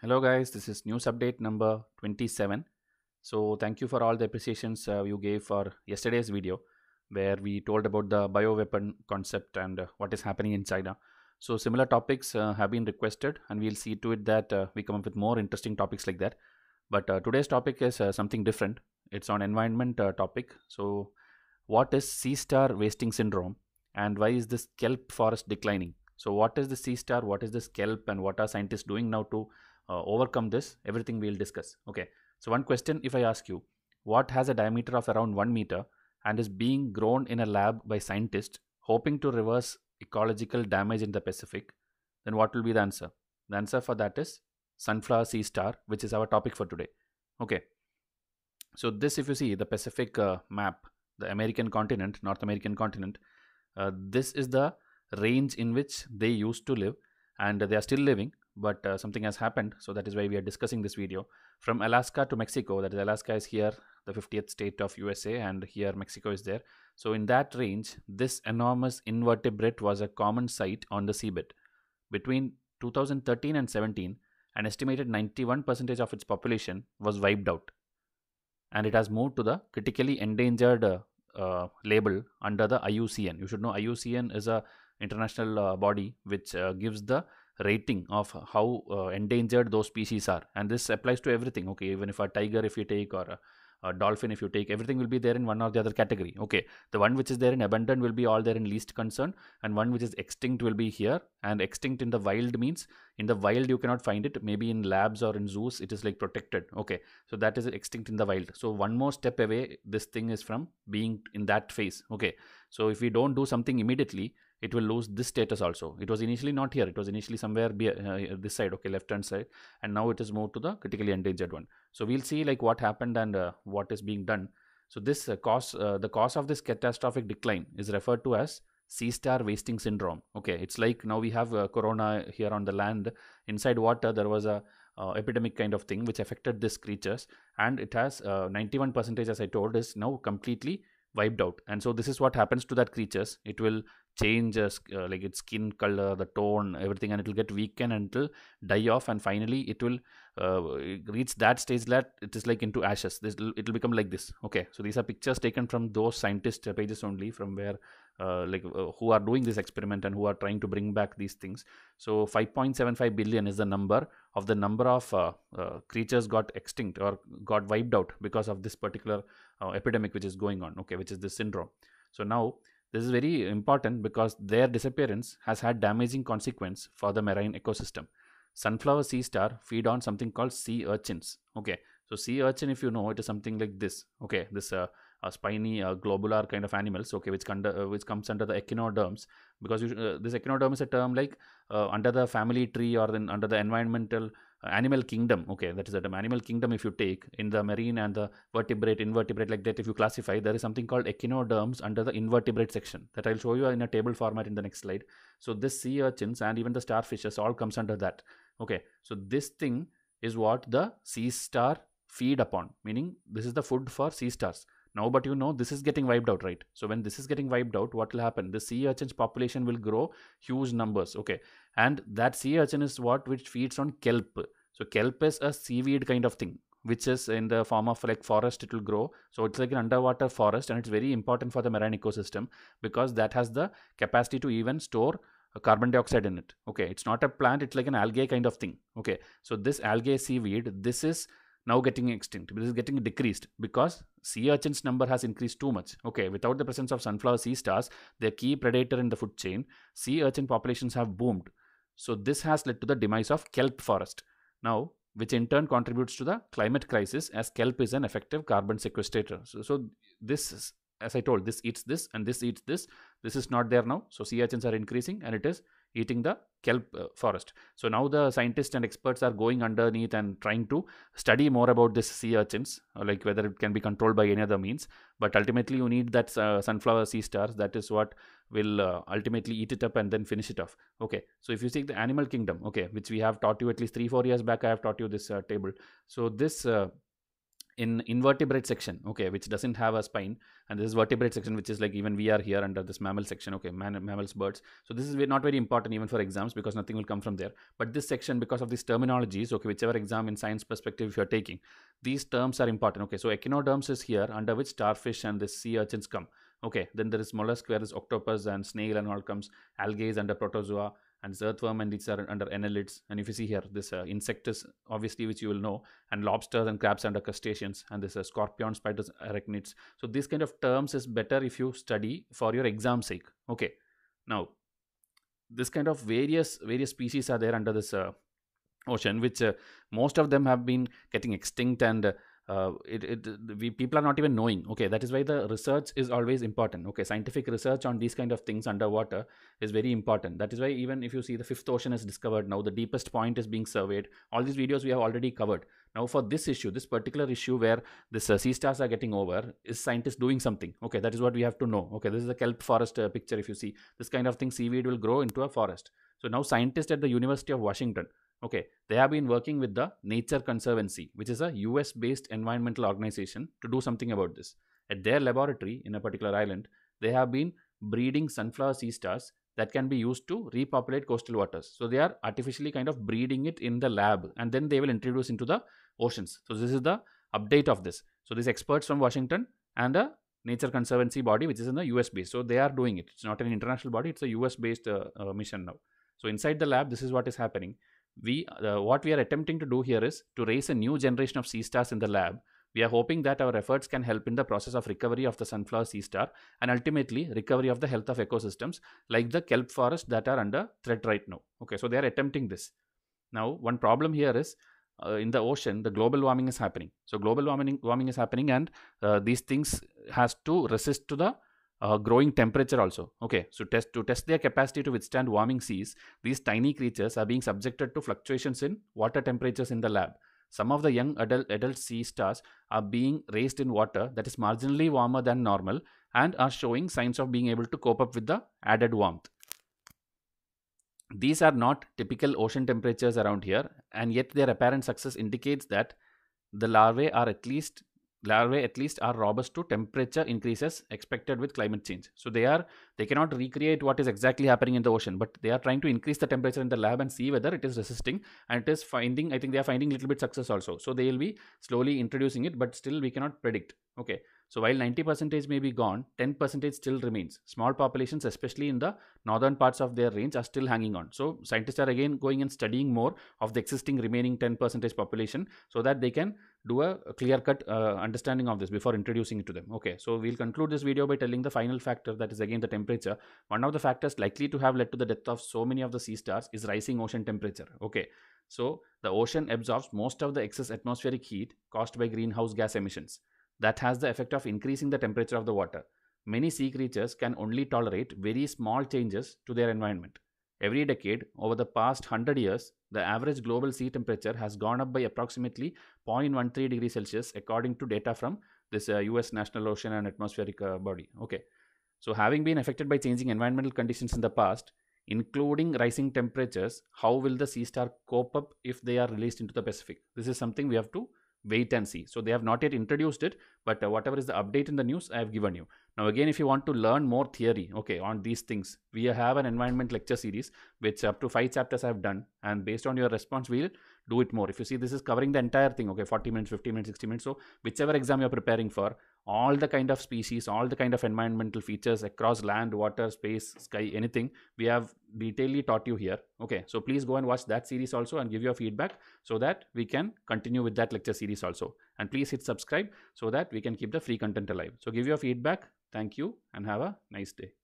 hello guys this is news update number 27 so thank you for all the appreciations uh, you gave for yesterday's video where we told about the bioweapon concept and uh, what is happening in china so similar topics uh, have been requested and we'll see to it that uh, we come up with more interesting topics like that but uh, today's topic is uh, something different it's on environment topic so what is sea star wasting syndrome and why is this kelp forest declining so what is the sea star what is this kelp and what are scientists doing now to uh, overcome this everything we will discuss okay so one question if i ask you what has a diameter of around 1 meter and is being grown in a lab by scientists hoping to reverse ecological damage in the pacific then what will be the answer the answer for that is sunflower sea star which is our topic for today okay so this if you see the pacific uh, map the american continent north american continent uh, this is the range in which they used to live and they are still living but uh, something has happened so that is why we are discussing this video from alaska to mexico that is alaska is here the 50th state of usa and here mexico is there so in that range this enormous invertebrate was a common sight on the seabed between 2013 and 17 an estimated 91% of its population was wiped out and it has moved to the critically endangered uh, uh, label under the IUCN you should know IUCN is a international uh, body which uh, gives the rating of how uh, endangered those species are and this applies to everything okay even if a tiger if you take or a, a, dolphin if you take everything will be there in one or the other category okay the one which is there in abundant will be all there in least concern and one which is extinct will be here and extinct in the wild means in the wild you cannot find it maybe in labs or in zoos it is like protected okay so that is extinct in the wild so one more step away this thing is from being in that phase okay so if we don't do something immediately it will lose this status also. It was initially not here. It was initially somewhere be, uh, this side, okay, left hand side. And now it is moved to the critically endangered one. So we'll see like what happened and uh, what is being done. So this uh, cause, uh, the cause of this catastrophic decline is referred to as sea star wasting syndrome. Okay, it's like now we have uh, corona here on the land. Inside water, there was a uh, epidemic kind of thing which affected these creatures, and it has 91 percentage, as I told, is now completely wiped out and so this is what happens to that creatures it will change uh, uh, like its skin color the tone everything and it will get weakened and it'll die off and finally it will uh, reach that stage that it is like into ashes this it'll become like this okay so these are pictures taken from those scientist pages only from where uh, like uh, who are doing this experiment and who are trying to bring back these things so 5.75 billion is the number of the number of uh, creatures got extinct or got wiped out because of this particular uh, epidemic which is going on, okay, which is this syndrome. So now this is very important because their disappearance has had damaging consequence for the marine ecosystem. Sunflower sea star feed on something called sea urchins. Okay, so sea urchin, if you know, it is something like this. Okay, this uh, spiny uh, globular kind of animals. Okay, which under, uh, which comes under the echinoderms because you, uh, this echinoderm is a term like uh, under the family tree or then under the environmental animal kingdom okay that is the term animal kingdom if you take in the marine and the vertebrate invertebrate like that if you classify there is something called echinoderms under the invertebrate section that i'll show you in a table format in the next slide so this sea urchins and even the starfishes all comes under that okay so this thing is what the sea star feed upon meaning this is the food for sea stars now but you know this is getting wiped out right so when this is getting wiped out what will happen the sea urchins population will grow huge numbers okay and that sea urchin is what which feeds on kelp so kelp is a seaweed kind of thing which is in the form of like forest it will grow so it's like an underwater forest and it's very important for the marine ecosystem because that has the capacity to even store carbon dioxide in it okay it's not a plant it's like an algae kind of thing okay so this algae seaweed this is now getting extinct this is getting decreased because sea urchins number has increased too much okay without the presence of sunflower sea stars their key predator in the food chain sea urchin populations have boomed so this has led to the demise of kelp forest. Now, which in turn contributes to the climate crisis as kelp is an effective carbon sequestrator. So, so this is, as I told, this eats this and this eats this. This is not there now. So sea urchins are increasing and it is eating the kelp uh, forest. So now the scientists and experts are going underneath and trying to study more about this sea urchins, uh, like whether it can be controlled by any other means. But ultimately, you need that uh, sunflower sea stars. That is what will uh, ultimately eat it up and then finish it off. Okay, so if you see the animal kingdom, okay, which we have taught you at least three, four years back, I have taught you this uh, table. So this in invertebrate section okay which doesn't have a spine and this is vertebrate section which is like even we are here under this mammal section okay man, mammals birds so this is not very important even for exams because nothing will come from there but this section because of these terminologies okay whichever exam in science perspective you are taking these terms are important okay so echinoderms is here under which starfish and the sea urchins come okay then there is mollusk where is octopus and snail and all comes algae under protozoa and this earthworm and these are under annelids and if you see here this uh, insect is obviously which you will know and lobsters and crabs under crustaceans and this uh, scorpion spiders arachnids so this kind of terms is better if you study for your exam sake okay now this kind of various various species are there under this uh, ocean which uh, most of them have been getting extinct and uh, uh, it, it we, people are not even knowing okay that is why the research is always important okay scientific research on these kind of things underwater is very important that is why even if you see the fifth ocean is discovered now the deepest point is being surveyed all these videos we have already covered now for this issue this particular issue where this uh, sea stars are getting over is scientists doing something okay that is what we have to know okay this is a kelp forest uh, picture if you see this kind of thing seaweed will grow into a forest so now scientists at the university of washington Okay, they have been working with the Nature Conservancy, which is a US based environmental organization, to do something about this. At their laboratory in a particular island, they have been breeding sunflower sea stars that can be used to repopulate coastal waters. So they are artificially kind of breeding it in the lab and then they will introduce into the oceans. So this is the update of this. So these experts from Washington and a Nature Conservancy body which is in the US based. So they are doing it. It's not an international body, it's a US based uh, uh, mission now. So inside the lab, this is what is happening we uh, what we are attempting to do here is to raise a new generation of sea stars in the lab we are hoping that our efforts can help in the process of recovery of the sunflower sea star and ultimately recovery of the health of ecosystems like the kelp forest that are under threat right now okay so they are attempting this now one problem here is uh, in the ocean the global warming is happening so global warming warming is happening and uh, these things has to resist to the uh, growing temperature also. Okay, so test to test their capacity to withstand warming seas, these tiny creatures are being subjected to fluctuations in water temperatures in the lab. Some of the young adult, adult sea stars are being raised in water that is marginally warmer than normal and are showing signs of being able to cope up with the added warmth. These are not typical ocean temperatures around here, and yet their apparent success indicates that the larvae are at least larvae at least are robust to temperature increases expected with climate change so they are they cannot recreate what is exactly happening in the ocean but they are trying to increase the temperature in the lab and see whether it is resisting and it is finding i think they are finding little bit success also so they will be slowly introducing it but still we cannot predict okay so while 90 percentage may be gone, 10 percentage still remains. Small populations, especially in the northern parts of their range, are still hanging on. So scientists are again going and studying more of the existing remaining 10 percentage population so that they can do a clear cut uh, understanding of this before introducing it to them. Okay, so we'll conclude this video by telling the final factor that is again the temperature. One of the factors likely to have led to the death of so many of the sea stars is rising ocean temperature. Okay, so the ocean absorbs most of the excess atmospheric heat caused by greenhouse gas emissions that has the effect of increasing the temperature of the water. Many sea creatures can only tolerate very small changes to their environment. Every decade, over the past 100 years, the average global sea temperature has gone up by approximately 0.13 degrees Celsius according to data from this uh, US National Ocean and Atmospheric uh, Body. Okay. So having been affected by changing environmental conditions in the past, including rising temperatures, how will the sea star cope up if they are released into the Pacific? This is something we have to wait and see. So they have not yet introduced it, but uh, whatever is the update in the news, I have given you. Now again, if you want to learn more theory, okay, on these things, we have an environment lecture series, which up to five chapters I have done. And based on your response, we'll do it more if you see this is covering the entire thing okay 40 minutes 50 minutes 60 minutes so whichever exam you're preparing for all the kind of species all the kind of environmental features across land water space sky anything we have detailedly taught you here okay so please go and watch that series also and give your feedback so that we can continue with that lecture series also and please hit subscribe so that we can keep the free content alive so give your feedback thank you and have a nice day